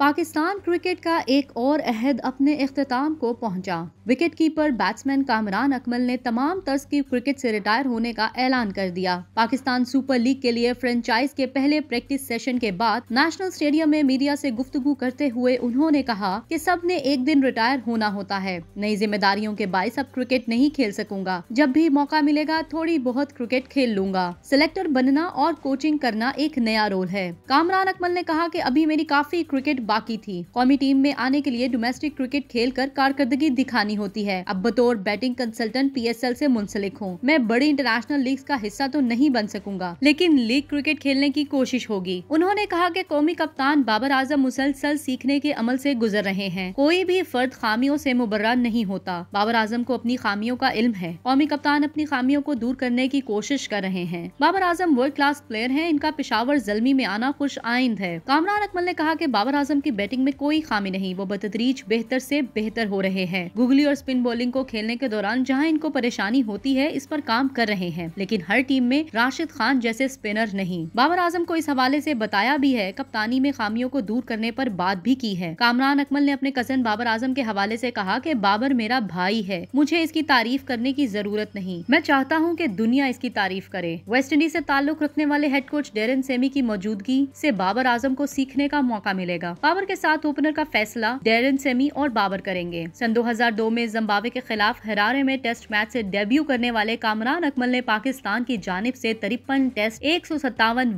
Pakistan cricket का एक और अहद अपने अख्ताम को पहुंचा wicket keeper batsman Kamran Akmal ने तमाम तर्ज की क्रिकेट से रिटायर होने का ऐलान कर दिया पाकिस्तान सुपर लीग के लिए फ्रेंचाइज के पहले प्रैक्टिस सेशन के बाद नेशनल स्टेडियम में मीडिया से गुफ्तगु करते हुए उन्होंने कहा कि सब ने एक दिन रिटायर होना होता है नई जिम्मेदारियों के बायस अब क्रिकेट नहीं खेल सकूंगा जब भी मौका मिलेगा थोड़ी बहुत क्रिकेट खेल लूंगा सिलेक्टर बनना और कोचिंग करना एक नया रोल है कामरान अकमल ने कहा की अभी मेरी काफी क्रिकेट बाकी थी कौमी टीम में आने के लिए डोमेस्टिक क्रिकेट खेल कर कारकर्दगी दिखानी होती है अब बतौर batting consultant P S L ऐसी मुंसलिक हूँ मैं बड़ी इंटरनेशनल लीग का हिस्सा तो नहीं बन सकूंगा लेकिन लीग क्रिकेट खेलने की कोशिश होगी उन्होंने कहा की कौमी कप्तान बाबर आजम मुसलसल सीखने के अमल ऐसी गुजर रहे हैं कोई भी फर्द खामियों ऐसी मुबर्रा नहीं होता बाबर आजम को अपनी खामियों का इल्म है कौमी कप्तान अपनी खामियों को दूर करने की कोशिश कर रहे हैं Babar Azam world class player है इनका पिशावर जलमी में आना खुश आइंद है कामरान अकमल ने कहा की बाबर आजम की बैटिंग में कोई खामी नहीं वो बतदरीज बेहतर से बेहतर हो रहे हैं गुगली और स्पिन बॉलिंग को खेलने के दौरान जहाँ इनको परेशानी होती है इस पर काम कर रहे हैं लेकिन हर टीम में राशिद खान जैसे स्पिनर नहीं बाबर आजम को इस हवाले से बताया भी है कप्तानी में खामियों को दूर करने पर बात भी की है कामरान अकमल ने अपने कजन बाबर आजम के हवाले से कहा कि बाबर मेरा भाई है मुझे इसकी तारीफ करने की जरूरत नहीं मैं चाहता हूं कि दुनिया इसकी तारीफ करे वेस्ट इंडीज ऐसी ताल्लुक रखने वाले हेड कोच डेरन सेमी की मौजूदगी से बाबर आजम को सीखने का मौका मिलेगा बाबर के साथ ओपनर का फैसला डेरन सेमी और बाबर करेंगे सन 2002 में जम्बावे के खिलाफ हरारे में टेस्ट मैच से डेब्यू करने वाले कामरान अकमल ने पाकिस्तान की जानब से तिरपन टेस्ट एक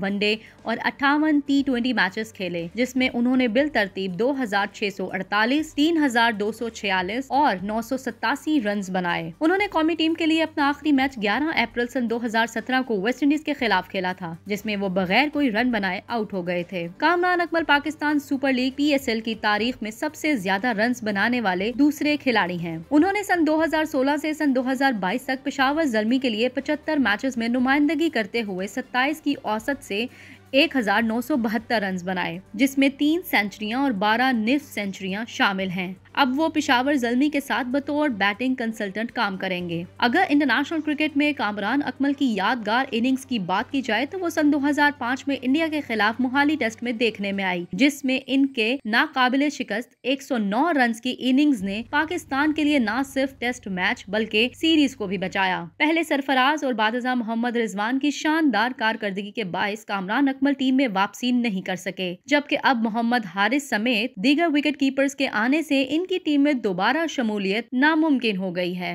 वनडे और अट्ठावन टी ट्वेंटी मैचेस खेले जिसमे उन्होंने बिल तरतीब दो 3246 और नौ सौ रन बनाए उन्होंने कौमी टीम के लिए अपना आखिरी मैच 11 अप्रैल सन 2017 को वेस्ट इंडीज के खिलाफ खेला था जिसमें वो बगैर कोई रन बनाए आउट हो गए थे Kamran Akmal Pakistan super league PSL की तारीख में सबसे ज्यादा रन बनाने वाले दूसरे खिलाड़ी हैं उन्होंने सन 2016 से सन 2022 तक पेशावर जलमी के लिए 75 मैचेस में नुमाइंदगी करते हुए 27 की औसत से बहत्तर रन बनाए जिसमें तीन सेंचुरियां और बारह निफ सेंचुरियां शामिल हैं अब वो पिशावर जलमी के साथ बतौर बैटिंग कंसल्टेंट काम करेंगे अगर इंटरनेशनल क्रिकेट में कामरान अकमल की यादगार इनिंग्स की बात की जाए तो वो सन 2005 में इंडिया के खिलाफ मोहाली टेस्ट में देखने में आई जिसमें इनके नाकाबिल शिकस्त 109 रन की इनिंग्स ने पाकिस्तान के लिए न सिर्फ टेस्ट मैच बल्कि सीरीज को भी बचाया पहले सरफराज और बादजा मोहम्मद रिजवान की शानदार कारकर्दगी के बायस कामरान अकमल टीम में वापसी नहीं कर सके जबकि अब मोहम्मद हारिस समेत दीगर विकेट कीपर्स के आने ऐसी की टीम में दोबारा शमूलियत नामुमकिन हो गई है